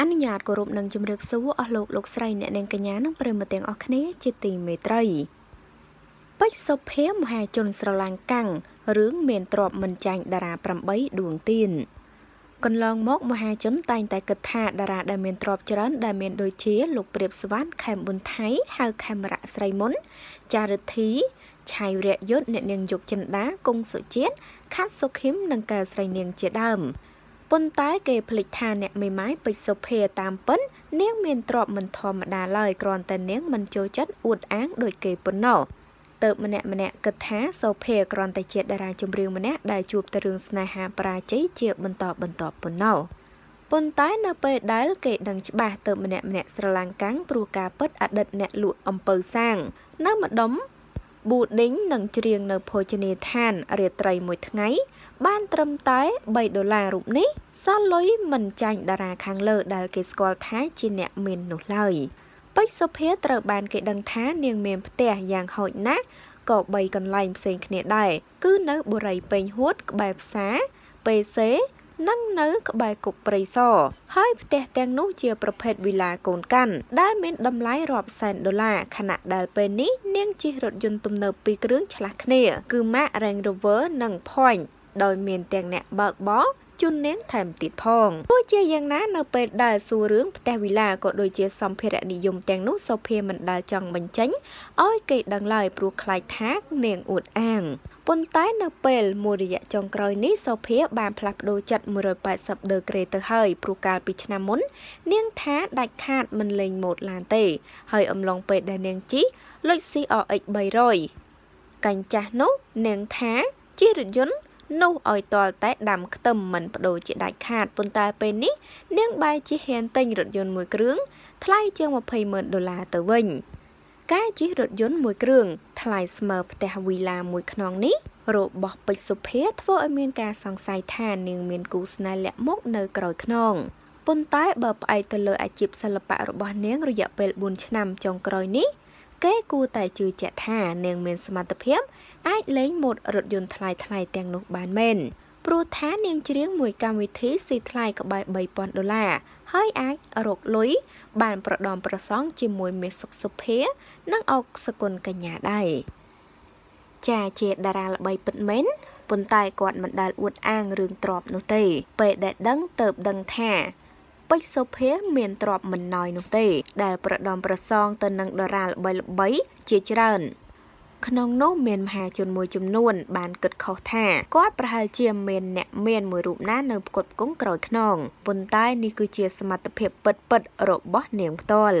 អនុញ្ញាតគោរពនិងជម្រាបសួរអស់លោកលោកស្រីអ្នកនាងកញ្ញានិងប្រិយមិត្តទាំងអស់គ្នាជាទីមេត្រីពេជ្រសុភាមហាជនស្រឡាញ់កាំងរឿងមានទ្រពមិនចាញ់តារា8ដួងទៀនកន្លងមក មហាជនតែងតែគិតថាតារាដែលមានទ្រព្យច្រើនដែលមានដូចជា លោកព្រាបសវណ្ណខេមប៊ុនថៃហៅខេមរៈស្រីមុន ចារិទ្ធីឆៃរៈយុទ្ធអ្នកនាងយុគចិន្តាគង់សុជាតិខាត់សុខឹមនិងកែស្រីនាងជាដើម។ប៉ុន្តែគេភ្លេចថាអ្នកមេម៉ាយពេជ្រសុភាតាមពិននាងមានទ្រព្យមិនធម្មតាឡើយគ្រាន់តែនាងមិនចូលចិត្តអួតអាងដោយគេប៉ុណ្ណោះទៅម្នាក់ម្នាក់គិតថាសុភាគ្រាន់តែជាតារាចម្រៀងម្នាក់ដែលជួបតែរឿងស្នេហាបរាជ័យជាបន្តបន្តប៉ុណ្ណោះប៉ុន្តែនៅពេលដែលគេដឹងច្បាស់ទៅម្នាក់ម្នាក់ស្រឡាញ់កាំងព្រោះការពិតអតីតអ្នកលក់អំពៅសាងនៅម្ដុំប៊ូឌីងនិងច្រៀងនៅភោជនីយដ្ឋាន រាត្រីមួយថ្ងៃ បានត្រឹមតែ3ដុល្លាររូបនេះសល់លុយមិនចាញ់តារាខាងលើ ដែល គេស្គាល់ថា ជាអ្នកមាននោះឡើយពេជ្រសុភាត្រូវបាន គេដឹងថានាងមានផ្ទះយ៉ាងហោចណាស់ក៏3កន្លែងផ្សេងគ្នាដែរគឺនៅបុរីពេញហួត ក្បែរផ្សារពេសេនិងនៅក្បែរគប់ព្រៃសរហើយផ្ទះទាំងនោះជាប្រភេទវីឡាកូនកាន់ដែលមានតម្លៃរាប់សែនដុល្លារខណៈដែលពេលនេះនាងជិះរថយន្តទំនើបពីរគ្រឿងឆ្លាស់គ្នា គឺ Mac Range Rover និង Point ដោយមានទាំងអ្នកបើកបរជូននាងថែមទៀតផងទោះជាយ៉ាងណានៅពេលដែលសួររឿងផ្ទះវិឡាក៏ដូចជាសម្ភារៈនិយម ទាំងនោះសុភាមិនដែលចង់បញ្ចេញឲ្យគេដឹងឡើយព្រោះខ្លាចថានាងអួតអាងប៉ុន្តែនៅពេលមួយរយៈចុងក្រោយនេះសុភា បានផ្លាស់ប្ដូរចិត្ត180ដឺក្រេទៅហើយព្រោះកាលពីឆ្នាំមុន នាងថាដាច់ខាតមិនលេងម៉ូតឡានទេ ហើយអំឡុងពេលដែលនាងជិះលុច CRX 300កាញ់ចាស់នោះនាងថាជារថយន្តនោះឲ្យតលតែដាំខ្ទឹមមិនបដូរជាដាច់ខាតប៉ុន្តែពេលនេះនាងបែរជាហ៊ានទិញរថយន្តមួយគ្រឿងថ្លៃជាង20,000ដុល្លារទៅវិញការជិះរថយន្តមួយគ្រឿងថ្លៃស្មើផ្ទះវីឡាមួយខ្នងនេះរបស់ពេជ្រសុភាធ្វើឲ្យមានការសង្ស័យថា នាងមានគូស្នេហ៍លាក់មុខនៅក្រោយខ្នងប៉ុន្តែបើផ្អែកទៅលើអាជីពសិល្បៈរបស់នាង រយៈពេល4ឆ្នាំចុងក្រោយនេះគេគួរតែជឿជាក់ថានាងមានសមត្ថភាពអាចលេងម៉ូតរថយន្តថ្លៃថ្លៃទាំងនោះបានមែនព្រោះថានាងច្រៀងមួយកម្មវិធីស៊ីថ្លៃក្បែរ3000ដុល្លារហើយអាចរកលុយបានប្រដំប្រសងជាមួយមាសសុខសុភានិងអុកសគុណកញ្ញាដែរចាជាតារាល្បីពិតមែនប៉ុន្តែគាត់មិនដែលអួតអាងរឿងទ្របនោះទេពេលដែលដឹងទៅដឹងថាពេជ្រសុភាមានទ្រពមិនណ້อยនោះទេ ដែលប្រដំប្រសង ទៅនឹងដរាល្បីៗជាច្រើន ក្នុងនោះមានមហាជនមួយចំនួន បានគិតខុសថាគាត់ប្រហែលជាមានអ្នក មានមួយរូបណានៅផ្គត់ផ្គង់ក្រោយខ្នងប៉ុន្តែនេះគឺជា សមត្ថភាពពិតៗរបស់ នាងផ្ទាល់